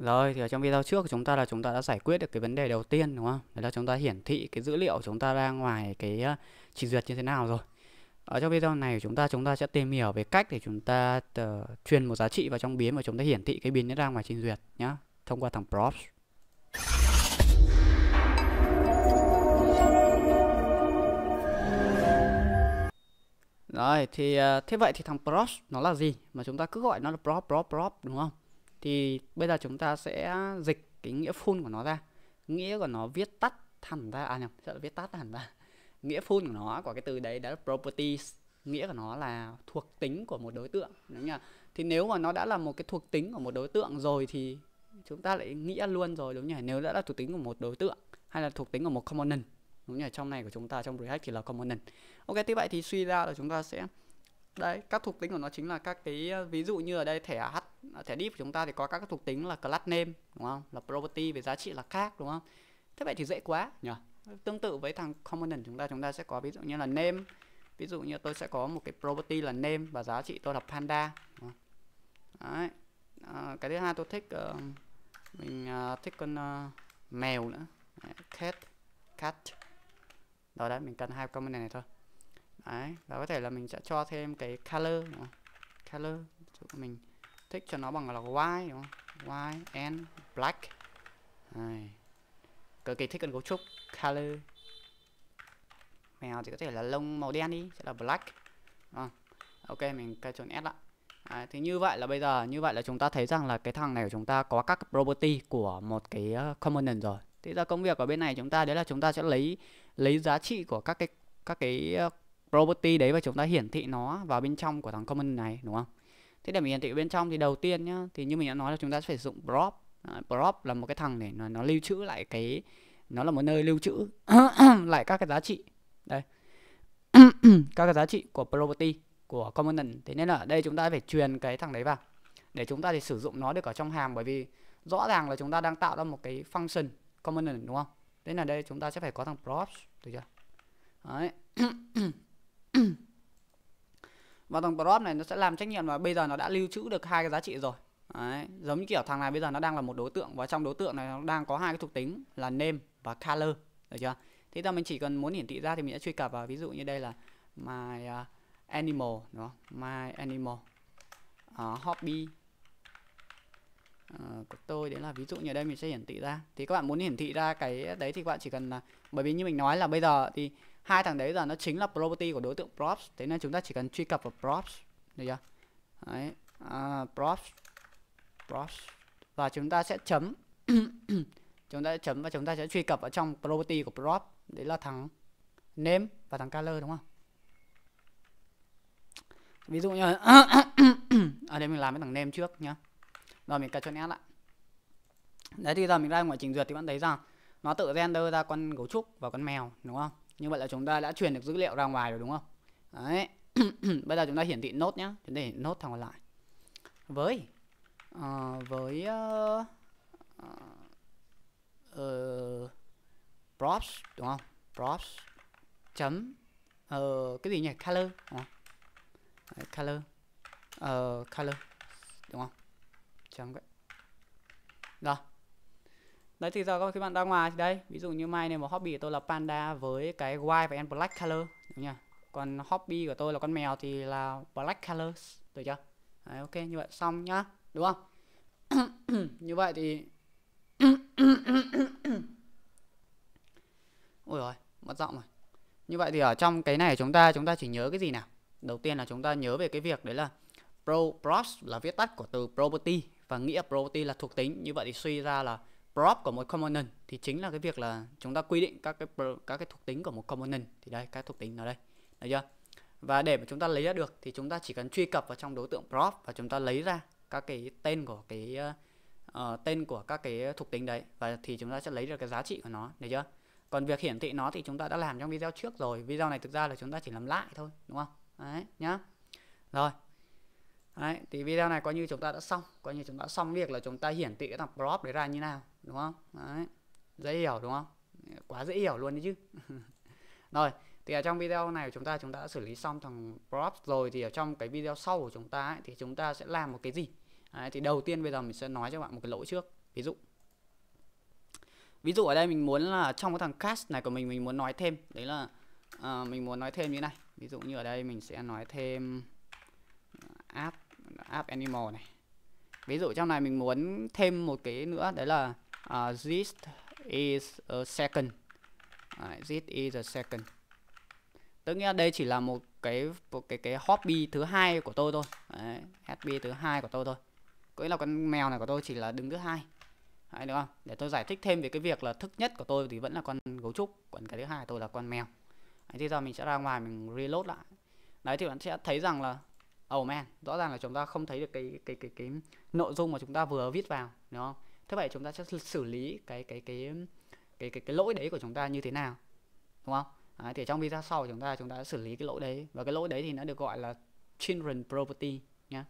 Rồi thì ở trong video trước của chúng ta là chúng ta đã giải quyết được cái vấn đề đầu tiên đúng không? Đó là chúng ta hiển thị cái dữ liệu chúng ta ra ngoài cái trình ờ, duyệt như thế nào rồi. Ở trong video này của chúng ta chúng ta sẽ tìm hiểu về cách để chúng ta truyền một giá trị vào trong biến và chúng ta hiển thị cái biến ra ngoài trình duyệt nhá, thông qua thằng props. Rồi thì ờ, thế vậy thì thằng props nó là gì mà chúng ta cứ gọi nó là prop prop prop đúng không? thì bây giờ chúng ta sẽ dịch cái nghĩa full của nó ra nghĩa của nó viết tắt hẳn ra à nhầm sợ viết tắt hẳn ra nghĩa full của nó của cái từ đấy đó là properties nghĩa của nó là thuộc tính của một đối tượng đúng nhỉ thì nếu mà nó đã là một cái thuộc tính của một đối tượng rồi thì chúng ta lại nghĩa luôn rồi đúng nhỉ nếu đã là thuộc tính của một đối tượng hay là thuộc tính của một component đúng nhỉ trong này của chúng ta trong React thì là component ok thế vậy thì suy ra là chúng ta sẽ đấy các thuộc tính của nó chính là các cái ví dụ như ở đây thẻ h thẻ div của chúng ta thì có các thuộc tính là class name đúng không là property về giá trị là khác đúng không thế vậy thì dễ quá nhỉ tương tự với thằng component chúng ta chúng ta sẽ có ví dụ như là name ví dụ như tôi sẽ có một cái property là name và giá trị tôi là panda đúng không? Đấy. À, cái thứ hai tôi thích uh, mình uh, thích con uh, mèo nữa đấy, cat cat đó đấy mình cần hai component này, thôi đấy và có thể là mình sẽ cho thêm cái color nữa. color mình thích cho nó bằng là white đúng không white and black này cực kỳ thích cần cấu trúc color mèo thì có thể là lông màu đen đi sẽ là black à, ok mình cài chọn s lại à, thì như vậy là bây giờ như vậy là chúng ta thấy rằng là cái thằng này của chúng ta có các property của một cái ờ, component rồi thế ra công việc ở bên này chúng ta đấy là chúng ta sẽ lấy lấy giá trị của các cái các cái ờ, property đấy và chúng ta hiển thị nó vào bên trong của thằng common này đúng không thế để mình hiển thị bên trong thì đầu tiên nhá thì như mình đã nói là chúng ta sẽ phải dụng prop prop là một cái thằng để nó, nó lưu trữ lại cái nó là một nơi lưu trữ lại các cái giá trị đây các cái giá trị của property của component thế nên là đây chúng ta phải truyền cái thằng đấy vào để chúng ta thì sử dụng nó được ở trong hàm bởi vì rõ ràng là chúng ta đang tạo ra một cái function component đúng không thế là đây chúng ta sẽ phải có thằng props được chưa đấy và thằng prop này nó sẽ làm trách nhiệm là bây giờ nó đã lưu trữ được hai cái giá trị rồi Đấy, giống như kiểu thằng này bây giờ nó đang là một đối tượng và trong đối tượng này nó đang có hai cái thuộc tính là name và color được chưa thế là mình chỉ cần muốn hiển thị ra thì mình sẽ truy cập vào ví dụ như đây là my uh, animal đúng my animal uh, hobby uh, của tôi đấy là ví dụ như đây mình sẽ hiển thị ra thì các bạn muốn hiển thị ra cái đấy thì các bạn chỉ cần là bởi vì như mình nói là bây giờ thì hai thằng đấy là nó chính là property của đối tượng props thế nên chúng ta chỉ cần truy cập vào props được chưa đấy à, props props và chúng ta sẽ chấm chúng ta sẽ chấm và chúng ta sẽ truy cập vào trong property của prop đấy là thằng name và thằng color đúng không ví dụ như ở à, đây mình làm cái thằng name trước nhá rồi mình cài cho nét lại đấy thì giờ mình ra ngoài trình duyệt thì bạn thấy rằng nó tự render ra con gấu trúc và con mèo đúng không như vậy là chúng ta đã truyền được dữ liệu ra ngoài rồi đúng không đấy bây giờ chúng ta hiển thị nốt nhé chúng ta hiển thị nốt thằng còn lại với uh, với uh, uh, props đúng không props chấm uh, cái gì nhỉ color đúng không? Đấy, color uh, color đúng không chấm cái đó đấy thì giờ các bạn ra ngoài thì đây ví dụ như mai này một hobby của tôi là panda với cái white và em black color đúng nhỉ còn hobby của tôi là con mèo thì là black colors được chưa đấy, ok như vậy xong nhá đúng không như vậy thì ôi rồi mất giọng rồi như vậy thì ở trong cái này chúng ta chúng ta chỉ nhớ cái gì nào đầu tiên là chúng ta nhớ về cái việc đấy là pro props là viết tắt của từ property và nghĩa property là thuộc tính như vậy thì suy ra là prop của một component thì chính là cái việc là chúng ta quy định các cái các cái thuộc tính của một component thì đây các thuộc tính ở đây được chưa và để mà chúng ta lấy ra được thì chúng ta chỉ cần truy cập vào trong đối tượng prop và chúng ta lấy ra các cái tên của cái uh, tên của các cái thuộc tính đấy và thì chúng ta sẽ lấy được cái giá trị của nó được chưa còn việc hiển thị nó thì chúng ta đã làm trong video trước rồi video này thực ra là chúng ta chỉ làm lại thôi đúng không đấy nhá rồi Đấy, thì video này coi như chúng ta đã xong coi như chúng ta đã xong việc là chúng ta hiển thị cái thằng prop đấy ra như nào đúng không đấy dễ hiểu đúng không quá dễ hiểu luôn đấy chứ rồi thì ở trong video này của chúng ta chúng ta đã xử lý xong thằng props rồi thì ở trong cái video sau của chúng ta ấy, thì chúng ta sẽ làm một cái gì đấy, thì đầu tiên bây giờ mình sẽ nói cho bạn một cái lỗi trước ví dụ ví dụ ở đây mình muốn là trong cái thằng cast này của mình mình muốn nói thêm đấy là uh, mình muốn nói thêm như này ví dụ như ở đây mình sẽ nói thêm ờ, app app animal này ví dụ trong này mình muốn thêm một cái nữa đấy là uh, this is a second Đấy, this is a second tức nghĩa đây chỉ là một cái một cái cái hobby thứ hai của tôi thôi Đấy, hobby thứ hai của tôi thôi có nghĩa là con mèo này của tôi chỉ là đứng thứ hai Đấy, được không để tôi giải thích thêm về cái việc là thức nhất của tôi thì vẫn là con gấu trúc còn cái thứ hai tôi là con mèo Đấy, thì giờ mình sẽ ra ngoài mình reload lại Đấy thì bạn sẽ thấy rằng là oh man rõ ràng là chúng ta không thấy được cái cái cái cái nội dung mà chúng ta vừa viết vào đúng không thế vậy chúng ta sẽ xử lý cái cái cái cái cái, cái lỗi đấy của chúng ta như thế nào đúng không à, thì trong video sau chúng ta chúng ta đã xử lý cái lỗi đấy và cái lỗi đấy thì nó được gọi là children property nhá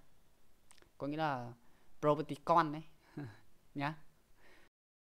có nghĩa là property con đấy nhá